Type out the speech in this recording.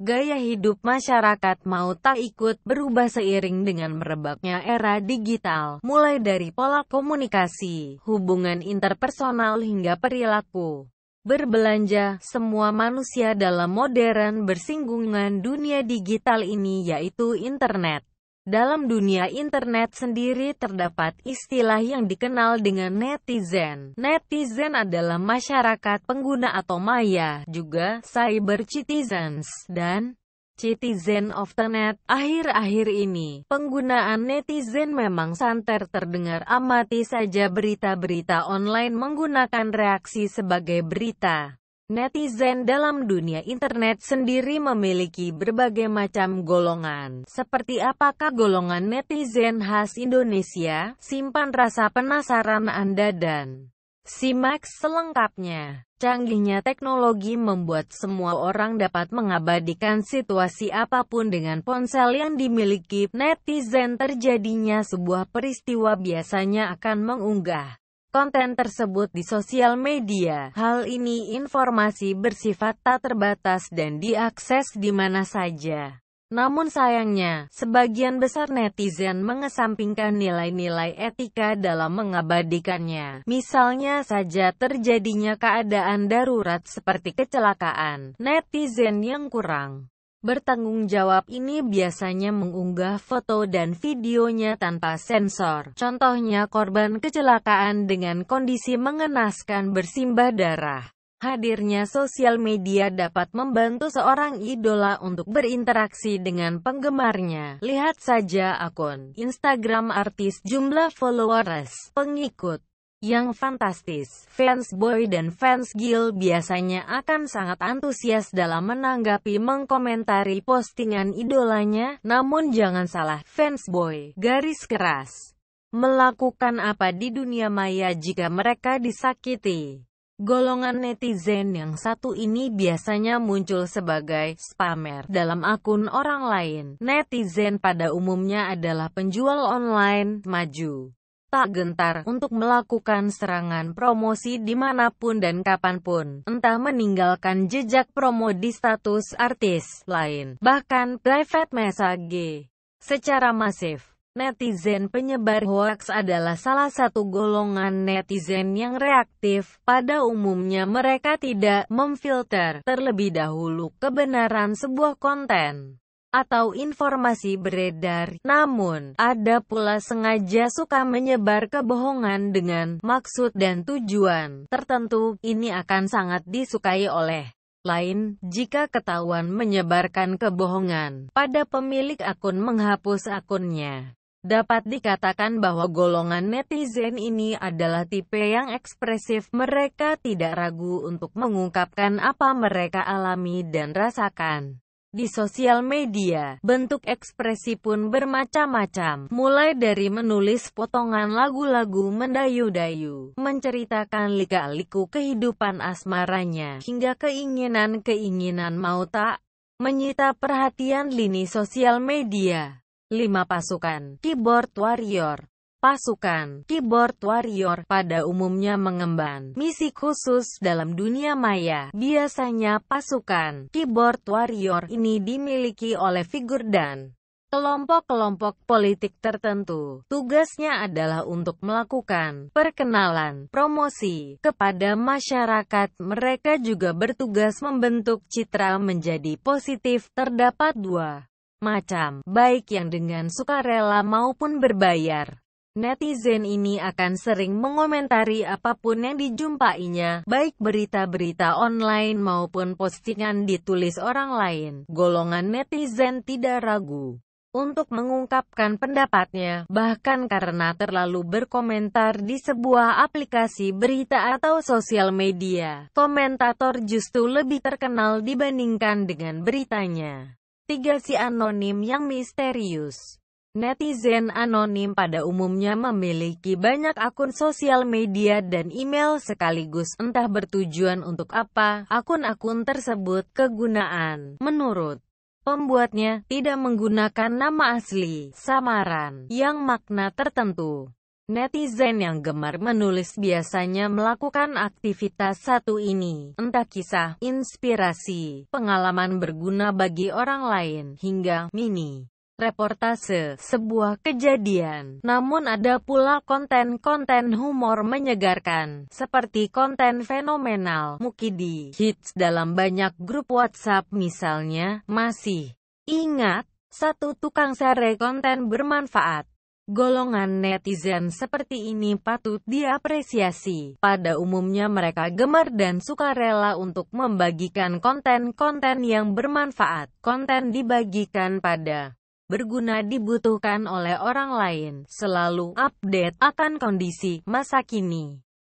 Gaya hidup masyarakat mau tak ikut berubah seiring dengan merebaknya era digital, mulai dari pola komunikasi, hubungan interpersonal hingga perilaku. Berbelanja, semua manusia dalam modern bersinggungan dunia digital ini yaitu internet. Dalam dunia internet sendiri terdapat istilah yang dikenal dengan netizen. Netizen adalah masyarakat pengguna atau maya, juga cyber citizens, dan citizen of the net. Akhir-akhir ini, penggunaan netizen memang santer terdengar amati saja berita-berita online menggunakan reaksi sebagai berita. Netizen dalam dunia internet sendiri memiliki berbagai macam golongan. Seperti apakah golongan netizen khas Indonesia? Simpan rasa penasaran Anda dan simak selengkapnya. Canggihnya teknologi membuat semua orang dapat mengabadikan situasi apapun dengan ponsel yang dimiliki. Netizen terjadinya sebuah peristiwa biasanya akan mengunggah konten tersebut di sosial media. Hal ini informasi bersifat tak terbatas dan diakses di mana saja. Namun sayangnya, sebagian besar netizen mengesampingkan nilai-nilai etika dalam mengabadikannya. Misalnya saja terjadinya keadaan darurat seperti kecelakaan, netizen yang kurang Bertanggung jawab ini biasanya mengunggah foto dan videonya tanpa sensor. Contohnya korban kecelakaan dengan kondisi mengenaskan bersimbah darah. Hadirnya sosial media dapat membantu seorang idola untuk berinteraksi dengan penggemarnya. Lihat saja akun Instagram artis jumlah followers, pengikut, yang fantastis. Fans boy dan fans girl biasanya akan sangat antusias dalam menanggapi mengkomentari postingan idolanya, namun jangan salah, fans boy, garis keras, melakukan apa di dunia maya jika mereka disakiti. Golongan netizen yang satu ini biasanya muncul sebagai spammer dalam akun orang lain. Netizen pada umumnya adalah penjual online, maju tak gentar untuk melakukan serangan promosi dimanapun dan kapanpun, entah meninggalkan jejak promo di status artis lain, bahkan private message secara masif. Netizen penyebar hoax adalah salah satu golongan netizen yang reaktif. Pada umumnya mereka tidak memfilter terlebih dahulu kebenaran sebuah konten atau informasi beredar. Namun, ada pula sengaja suka menyebar kebohongan dengan maksud dan tujuan tertentu. Ini akan sangat disukai oleh lain jika ketahuan menyebarkan kebohongan pada pemilik akun menghapus akunnya. Dapat dikatakan bahwa golongan netizen ini adalah tipe yang ekspresif. Mereka tidak ragu untuk mengungkapkan apa mereka alami dan rasakan. Di sosial media, bentuk ekspresi pun bermacam-macam, mulai dari menulis potongan lagu-lagu mendayu-dayu, menceritakan lika-liku kehidupan asmaranya, hingga keinginan-keinginan mau tak menyita perhatian lini sosial media. 5 pasukan keyboard warrior Pasukan keyboard warrior pada umumnya mengemban misi khusus dalam dunia maya. Biasanya pasukan keyboard warrior ini dimiliki oleh figur dan kelompok-kelompok politik tertentu. Tugasnya adalah untuk melakukan perkenalan, promosi kepada masyarakat. Mereka juga bertugas membentuk citra menjadi positif. Terdapat dua macam, baik yang dengan sukarela maupun berbayar. Netizen ini akan sering mengomentari apapun yang dijumpainya, baik berita-berita online maupun postingan ditulis orang lain. Golongan netizen tidak ragu untuk mengungkapkan pendapatnya, bahkan karena terlalu berkomentar di sebuah aplikasi berita atau sosial media. Komentator justru lebih terkenal dibandingkan dengan beritanya. Tiga Si anonim yang misterius Netizen anonim pada umumnya memiliki banyak akun sosial media dan email sekaligus entah bertujuan untuk apa, akun-akun tersebut kegunaan. Menurut pembuatnya, tidak menggunakan nama asli, samaran, yang makna tertentu. Netizen yang gemar menulis biasanya melakukan aktivitas satu ini, entah kisah, inspirasi, pengalaman berguna bagi orang lain, hingga mini reportase sebuah kejadian. Namun ada pula konten-konten humor menyegarkan, seperti konten fenomenal, Mukidi, hits dalam banyak grup WhatsApp misalnya, masih ingat, satu tukang sare konten bermanfaat. Golongan netizen seperti ini patut diapresiasi. Pada umumnya mereka gemar dan suka rela untuk membagikan konten-konten yang bermanfaat. Konten dibagikan pada berguna dibutuhkan oleh orang lain, selalu update akan kondisi masa kini.